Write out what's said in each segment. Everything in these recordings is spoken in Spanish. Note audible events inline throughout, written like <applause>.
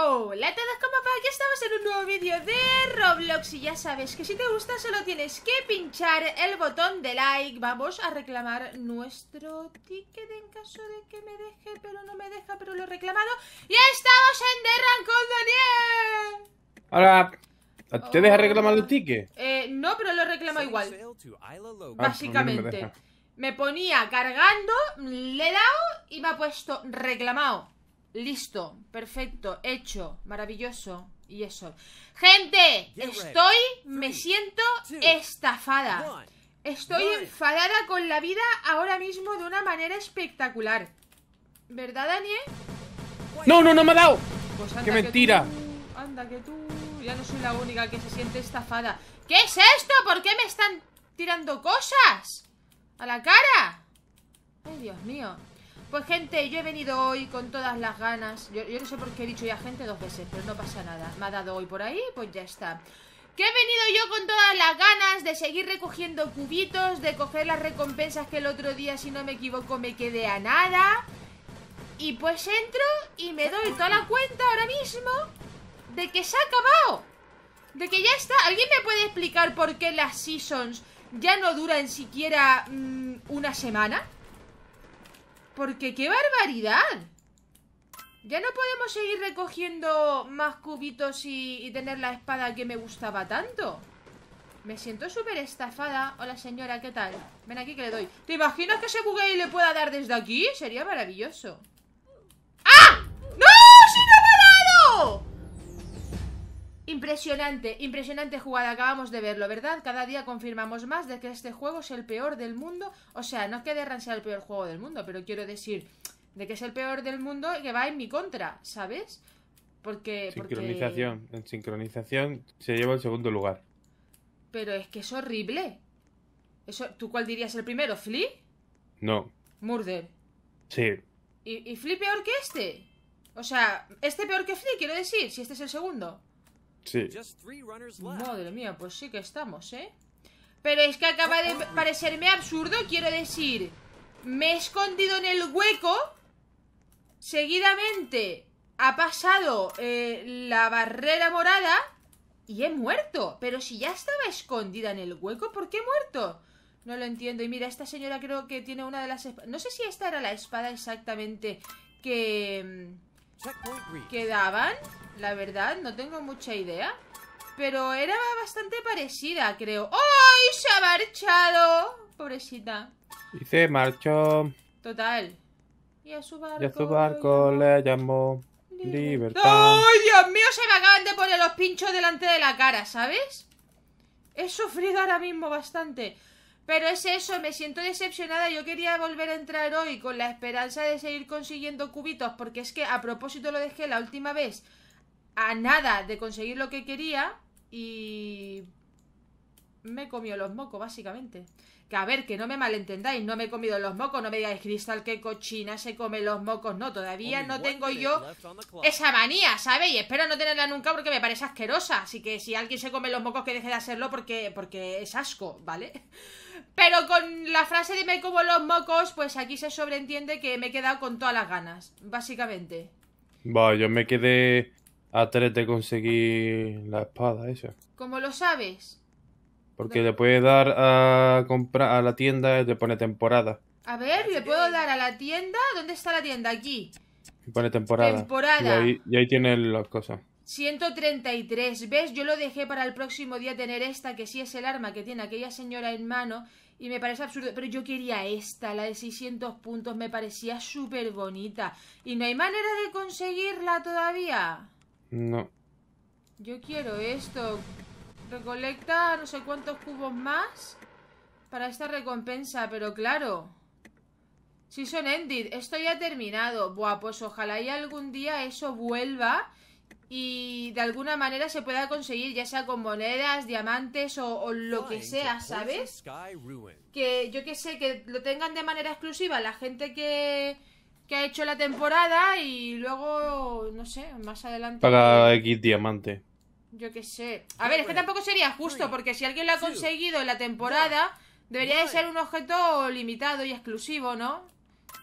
Hola a todos, ¿cómo va? Ya estamos en un nuevo vídeo de Roblox y ya sabes que si te gusta solo tienes que pinchar el botón de like Vamos a reclamar nuestro ticket en caso de que me deje, pero no me deja, pero lo he reclamado ¡Y estamos en Derran con Daniel! Ahora, ¿te deja reclamar el ticket? Eh, no, pero lo reclamo igual ah, Básicamente me, me ponía cargando, le he dado y me ha puesto reclamado Listo, perfecto, hecho, maravilloso. Y eso. Gente, estoy, me siento estafada. Estoy enfadada con la vida ahora mismo de una manera espectacular. ¿Verdad, Dani? No, no, no me ha dado. Pues ¡Qué mentira! anda, que tú ya no soy la única que se siente estafada. ¿Qué es esto? ¿Por qué me están tirando cosas? A la cara. Ay, Dios mío. Pues gente, yo he venido hoy con todas las ganas yo, no sé por qué he dicho ya gente dos veces Pero no pasa nada, me ha dado hoy por ahí Pues ya está que he venido yo con todas las ganas de seguir recogiendo cubitos, de coger las recompensas que el otro día, si no me equivoco, me quedé a nada. Y pues entro y me doy toda la cuenta ahora mismo de que se ha acabado. De que ya está. ¿Alguien me puede explicar por qué las seasons ya no duran siquiera mm, una semana? Porque qué barbaridad. Ya no podemos seguir recogiendo más cubitos y, tener la espada que me gustaba tanto. Me siento súper estafada. Hola, señora, ¿qué tal? Ven aquí que le doy. ¿Te imaginas que se bugue y le pueda dar desde aquí? Sería maravilloso. ¡Ah! ¡No! ¡Se me ha Impresionante, impresionante jugada, acabamos de verlo, ¿verdad? Cada día confirmamos más de que este juego es el peor del mundo. O sea, no es que Derran sea el peor juego del mundo, pero quiero decir de que es el peor del mundo y que va en mi contra, ¿sabes? Porque... Sincronización, en sincronización se lleva el segundo lugar. Pero es que es horrible. Eso, ¿Tú cuál dirías el primero? ¿Flea? No. Murder. Sí. ¿Y, y Flea peor que este? O sea, ¿este peor que Flea? Quiero decir, si este es el segundo. Madre mía, pues sí que estamos, ¿eh? Pero es que acaba de parecerme absurdo, quiero decir. Me he escondido en el hueco. Seguidamente ha pasado eh, la barrera morada y he muerto. Pero si ya estaba escondida en el hueco, ¿por qué he muerto? No lo entiendo. Y mira, esta señora creo que tiene una de las No sé si esta era la espada exactamente que mm, Quedaban la verdad, no tengo mucha idea. Pero era bastante parecida, creo. ¡Ay, se ha marchado! Pobrecita. Y se marchó. Total. Y a su barco, y a su barco le llamó libertad. ¡Ay, Dios mío! Se me acaban de poner los pinchos delante de la cara, ¿sabes? He sufrido ahora mismo bastante. Pero es eso, me siento decepcionada. Yo quería volver a entrar hoy con la esperanza de seguir consiguiendo cubitos, porque es que a propósito lo dejé la última vez a nada de conseguir lo que quería y me comió los mocos, básicamente. Que a ver, que no me malentendáis, no me he comido los mocos, no me digáis, Cristal, que cochina se come los mocos. No, todavía no tengo yo esa manía, ¿sabéis? Y espero no tenerla nunca porque me parece asquerosa. Así que si alguien se come los mocos, que deje de hacerlo porque, porque es asco, ¿vale? <laughs> Pero con la frase de me como los mocos, pues aquí se sobreentiende que me he quedado con todas las ganas, básicamente. Va, yo me quedé a tres de conseguir la espada esa. ¿Cómo lo sabes? Porque le puede dar a comprar a la tienda y te pone temporada. A ver, ah, le puedo dar a la tienda. ¿Dónde está la tienda? Aquí. pone temporada. Temporada. Y ahí, tiene las cosas. 133. ¿Ves? Yo lo dejé para el próximo día tener esta, que sí es el arma que tiene aquella señora en mano. Y me parece absurdo. Pero yo quería esta, la de 600 puntos. Me parecía súper bonita. ¿Y no hay manera de conseguirla todavía? No. Yo quiero esto. Recolecta no sé cuántos cubos más para esta recompensa, pero claro. Si son ended, esto ya ha terminado. Buah, pues ojalá y algún día eso vuelva y de alguna manera se pueda conseguir, ya sea con monedas, diamantes o, lo que sea, ¿sabes? Que yo que sé, que lo tengan de manera exclusiva la gente que, que ha hecho la temporada y luego, no sé, más adelante. Para pues X diamante. Yo qué sé. A ver, es que tampoco sería justo, porque si alguien lo ha conseguido en la temporada, debería de ser un objeto limitado y exclusivo, ¿no?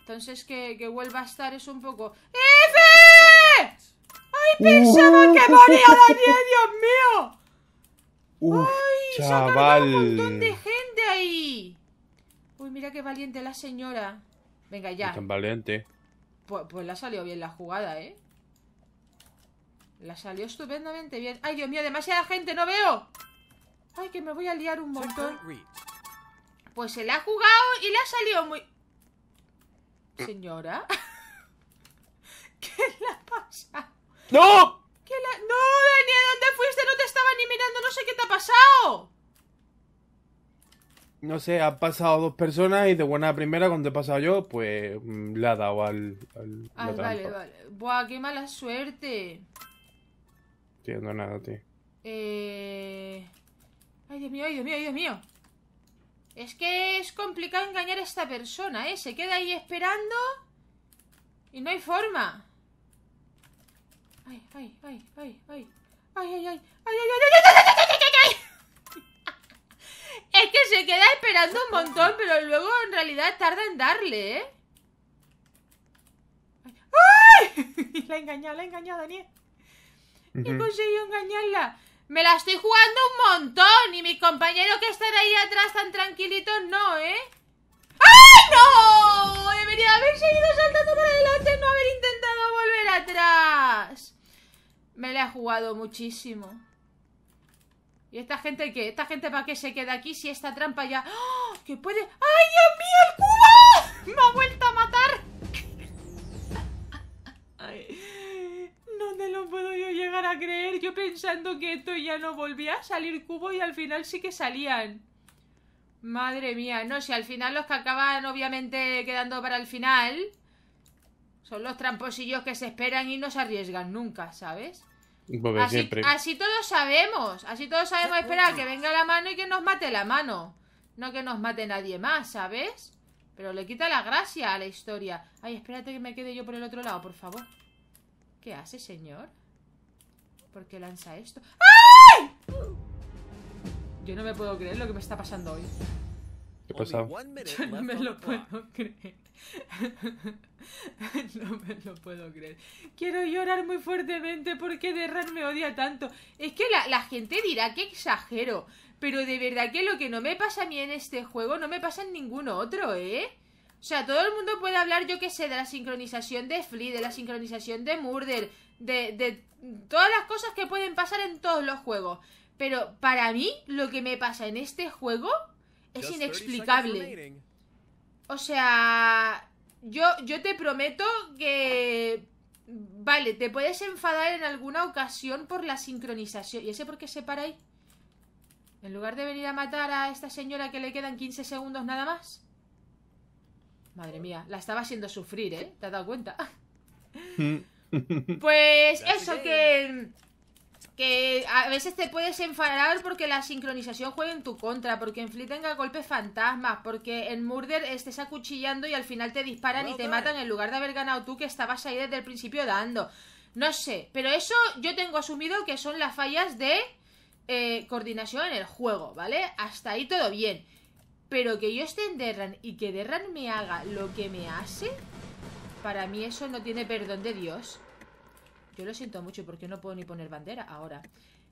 Entonces que, vuelva a estar es un poco... ¡Efe! ¡Ay, uh. pensaba que moría Daniel, Dios mío! uy uh, chaval. se un montón de gente ahí! Uy, mira qué valiente la señora. Venga, ya. Tan valiente. Pues, pues le ha salido bien la jugada, ¿eh? La salió estupendamente bien. ¡Ay, Dios mío! ¡Demasiada gente! ¡No veo! ¡Ay, que me voy a liar un montón! Pues se la ha jugado y le ha salido muy... Señora. <laughs> ¿Qué le ha pasado? ¡No! ¿Qué la... ¡No, Dani! dónde fuiste? No te estaba ni mirando. No sé qué te ha pasado. No sé, han pasado dos personas y de buena primera, cuando he pasado yo, pues mm, le ha dado al... al ah, vale, vale. Buah, qué mala suerte entiendo nada, tío. Eh... Ay, Dios mío, ay, Dios mío, ay, Dios mío. Es que es complicado engañar a esta persona, ¿eh? Se queda ahí esperando y no hay forma. Ay, ay, ay, ay, ay. Ay, ay, ay, ay, ay, ay, ay, ay, ay, ay, ay. Es que se queda esperando un montón, pero luego en realidad tarda en darle, ¿eh? ¡Ay! La he engañado, la he engañado, Daniel. -huh. engañarla. Me la estoy jugando un montón y mi compañero que están ahí atrás tan tranquilito no, ¿eh? ¡Ay, ¡Ah, no! Debería haber seguido saltando para adelante, no haber intentado volver atrás. Me la he jugado muchísimo. ¿Y esta gente qué? ¿Esta gente para qué se queda aquí si esta trampa ya... ¡Oh! ¡Ah! ¡Que puede! ¡Ay, Dios mío, el cubo! <laughs> ¡Me ha vuelto a matar! Ay. ¿Dónde lo puedo yo llegar a creer. Yo pensando que esto ya no volvía a salir cubo y al final sí que salían. Madre mía, no, si al final los que acaban obviamente quedando para el final son los tramposillos que se esperan y no se arriesgan nunca, ¿sabes? así, así todos sabemos, así todos sabemos esperar que venga la mano y que nos mate la mano, no que nos mate nadie más, ¿sabes? Pero le quita la gracia a la historia. Ay, espérate que me quede yo por el otro lado, por favor. ¿Qué hace, señor? ¿Por qué lanza esto? ¡Ay! Yo no me puedo creer lo que me está pasando hoy. ¿Qué ha Yo no me lo puedo creer. <laughs> no me lo puedo creer. Quiero llorar muy fuertemente porque Derran me odia tanto. Es que la, gente dirá que exagero. Pero de verdad que lo que no me pasa a mí en este juego no me pasa en ningún otro, ¿eh? O sea, todo el mundo puede hablar, yo qué sé, de la sincronización de Flea, de la sincronización de Murder, de, todas las cosas que pueden pasar en todos los juegos. Pero para mí, lo que me pasa en este juego es inexplicable. O sea, yo, yo te prometo que Vale, te puedes enfadar en alguna ocasión por la sincronización. ¿Y ese por qué se para ahí? En lugar de venir a matar a esta señora que le quedan 15 segundos nada más. Madre mía, la estaba haciendo sufrir, ¿eh? ¿Te has dado cuenta? <laughs> pues eso que... Que a veces te puedes enfadar porque la sincronización juega en tu contra, porque en Flit tenga golpes fantasmas, porque en Murder estés acuchillando y al final te disparan y te matan en lugar de haber ganado tú que estabas ahí desde el principio dando. No sé, pero eso yo tengo asumido que son las fallas de eh, coordinación en el juego, ¿vale? Hasta ahí todo bien. Pero que yo esté en Derran y que Derran me haga lo que me hace, para mí eso no tiene perdón de Dios. Yo lo siento mucho porque no puedo ni poner bandera ahora.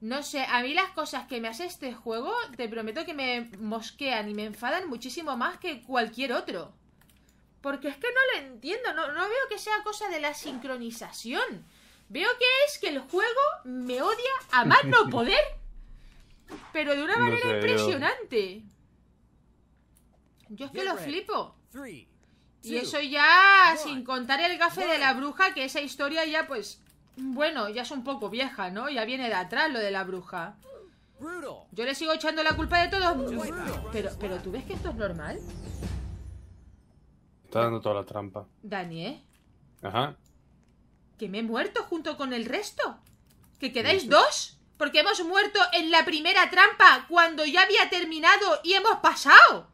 No sé, a mí las cosas que me hace este juego, te prometo que me mosquean y me enfadan muchísimo más que cualquier otro. Porque es que no lo entiendo, no, no veo que sea cosa de la sincronización. Veo que es que el juego me odia a más no <laughs> poder. Pero de una manera impresionante. Yo es que lo flipo. Y eso ya sin contar el gafe de la bruja, que esa historia ya pues... Bueno, ya es un poco vieja, ¿no? Ya viene de atrás lo de la bruja. Yo le sigo echando la culpa de todos. Pero, pero ¿tú ves que esto es normal? Está dando toda la trampa. Daniel. ¿eh? Ajá. Que me he muerto junto con el resto. Que quedáis dos. Porque hemos muerto en la primera trampa cuando ya había terminado y hemos pasado.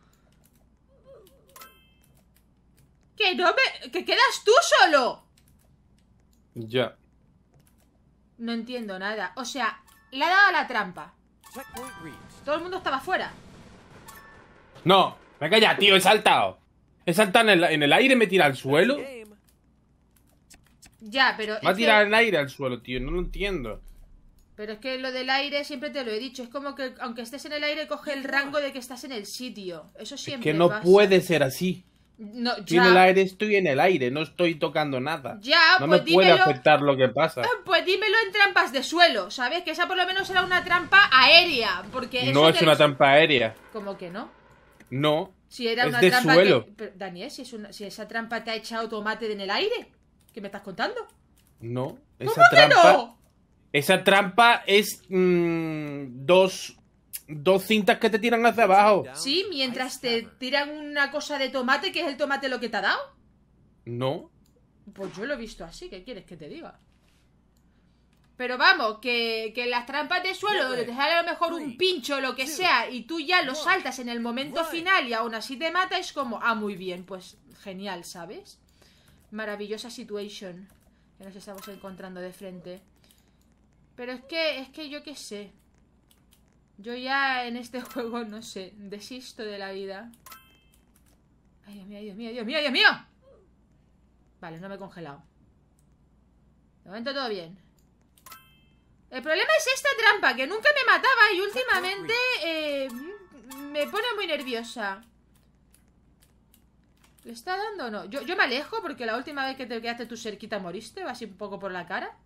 ¡Que quedas tú solo! Ya. No entiendo nada. O sea, le ha dado la trampa. Todo el mundo estaba fuera. No, me calla, tío, he saltado. He saltado en el, aire y me tira al suelo. Ya, pero. Va a tirar el aire al suelo, tío, no lo entiendo. Pero es que lo del aire siempre te lo he dicho. Es como que aunque estés en el aire, coge el rango de que estás en el sitio. Eso siempre. Es que no puede ser así. No, en el aire estoy en el aire, no estoy tocando nada. Ya, no pues me dímelo, puede afectar lo que pasa. Eh, pues dímelo en trampas de suelo, ¿sabes? Que esa por lo menos era una trampa aérea. Porque no es una trampa aérea. ¿Cómo que no? No. Si era es una de suelo. Daniel, si, es si esa trampa te ha echado tomate en el aire, ¿qué me estás contando? No, esa trampa. no? Esa trampa es mm, dos dos cintas que te tiran hacia abajo. Sí, mientras te tiran una cosa de tomate, que es el tomate lo que te ha dado. No. Pues yo lo he visto así, ¿qué quieres que te diga? Pero vamos, que, que las trampas de suelo, donde te sale a lo mejor un pincho o lo que sea, y tú ya lo saltas en el momento final y aún así te mata, es como, ah, muy bien, pues genial, ¿sabes? Maravillosa situation que nos estamos encontrando de frente. Pero es que, es que yo qué sé. Yo ya en este <laughs> juego, no sé, desisto de la vida. Ay, Dios mío, Dios mío, Dios mío, Dios mío. Vale, no me he congelado. De momento todo bien. El problema es esta trampa, que nunca me mataba y últimamente eh, me pone muy nerviosa. ¿Le está dando o no? Yo, me alejo porque la última vez que te quedaste tú cerquita moriste, así un poco por la cara.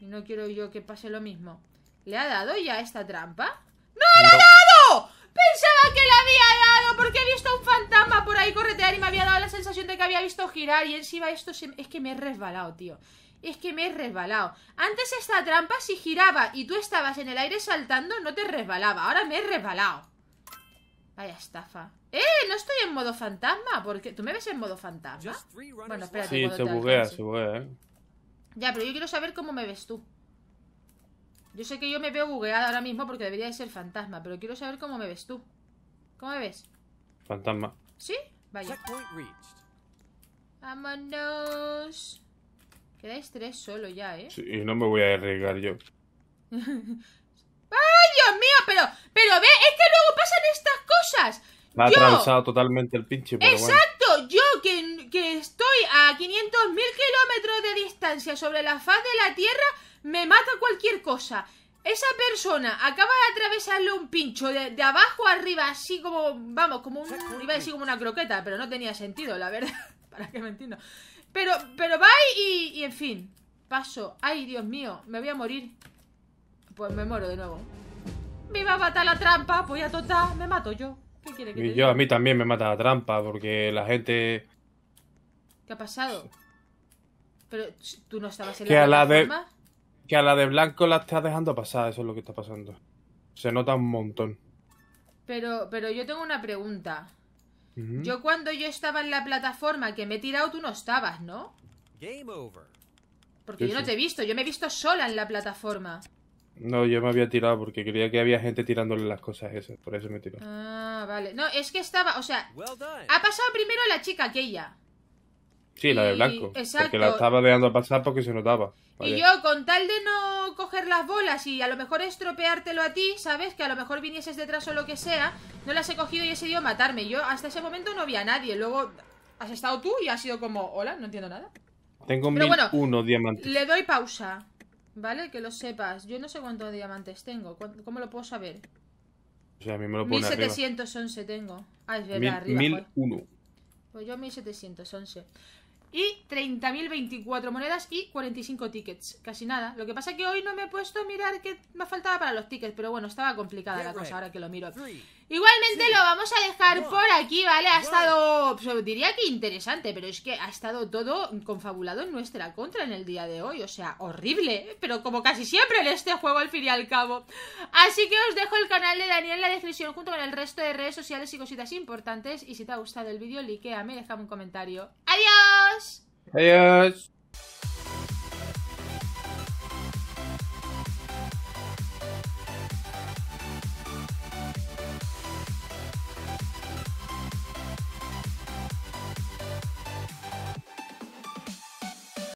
Y no quiero yo que pase lo mismo. ¿Le ha dado ya esta trampa? ¡No, le ha dado! Pensaba que le había dado porque he visto un fantasma por ahí corretear y me había dado la sensación de que había visto girar y encima esto es que me he resbalado, tío. Es que me he resbalado. Antes esta trampa si giraba y tú estabas en el aire saltando no te resbalaba. Ahora me he resbalado. Vaya estafa. ¡Eh! No estoy en modo fantasma. porque ¿Tú me ves en modo fantasma? Bueno, espérate. Sí, se buguea, se buguea, eh. Ya, pero yo quiero saber cómo me ves tú. Yo sé que yo me veo bugueada ahora mismo porque debería de ser fantasma, pero quiero saber cómo me ves tú. ¿Cómo me ves? Fantasma. ¿Sí? Vaya. Vámonos. Quedáis tres solo ya, ¿eh? Sí, y no me voy a arriesgar yo. <laughs> ¡Ay, Dios mío! Pero, pero ve, es que luego pasan estas cosas. Me ha atravesado totalmente el pinche. Pero Exacto, yo que, que estoy a 500.000 kilómetros de distancia sobre la faz de la Tierra me mata cualquier cosa. Esa persona acaba de atravesarle un pincho de, abajo abajo arriba, así como, vamos, como un, iba a decir como una croqueta, pero no tenía sentido, la verdad, <laughs> para que me entienda Pero, pero va y, y en fin, paso. Ay, Dios mío, me voy a morir. Pues me muero de nuevo. Me va a matar la trampa, pues ya total, me mato yo. ¿Qué quiere que y yo a mí también me mata la trampa, porque la gente... ¿Qué ha pasado? Pero tú no estabas en que la a la que a la de blanco la estás dejando pasar, eso es lo que está pasando. Se nota un montón. Pero, pero yo tengo una pregunta. Yo cuando yo estaba en la plataforma que me he tirado, tú no estabas, ¿no? Porque yo no te he visto, yo me he visto sola en la plataforma. No, yo me había tirado porque creía que había gente tirándole las cosas esas, por eso me he tirado. Ah, vale. No, es que estaba, o sea, ha pasado primero la chica aquella. Sí, la de blanco. Exacto. Porque la estaba dejando pasar porque se notaba. Y yo, con tal de no coger las bolas y a lo mejor estropeártelo a ti, ¿sabes? Que a lo mejor vinieses detrás o lo que sea, no las he cogido y he decidido matarme. Yo hasta ese momento no vi a nadie. Luego has estado tú y has sido como, hola, no entiendo nada. Tengo mil uno diamantes. Le doy pausa, ¿vale? Que lo sepas. Yo no sé cuántos diamantes tengo. ¿Cómo lo puedo saber? O sea, a mí me lo pone 1711 arriba. tengo. Ah, es verdad, mil, arriba. 1001. Pues yo 1711. Y 30.024 monedas y 45 tickets. Casi nada. Lo que pasa es que hoy no me he puesto a mirar qué me faltaba para los tickets. Pero bueno, estaba complicada la cosa ahora que lo miro. Igualmente lo vamos a dejar por aquí, ¿vale? Ha estado, pues, diría que interesante, pero es que ha estado todo confabulado en nuestra contra en el día de hoy. O sea, horrible, ¿eh? pero como casi siempre en este juego al fin y al cabo. Así que os dejo el canal de Daniel en la descripción junto con el resto de redes sociales y cositas importantes. Y si te ha gustado el vídeo, likeame, déjame un comentario Adiós. Adiós.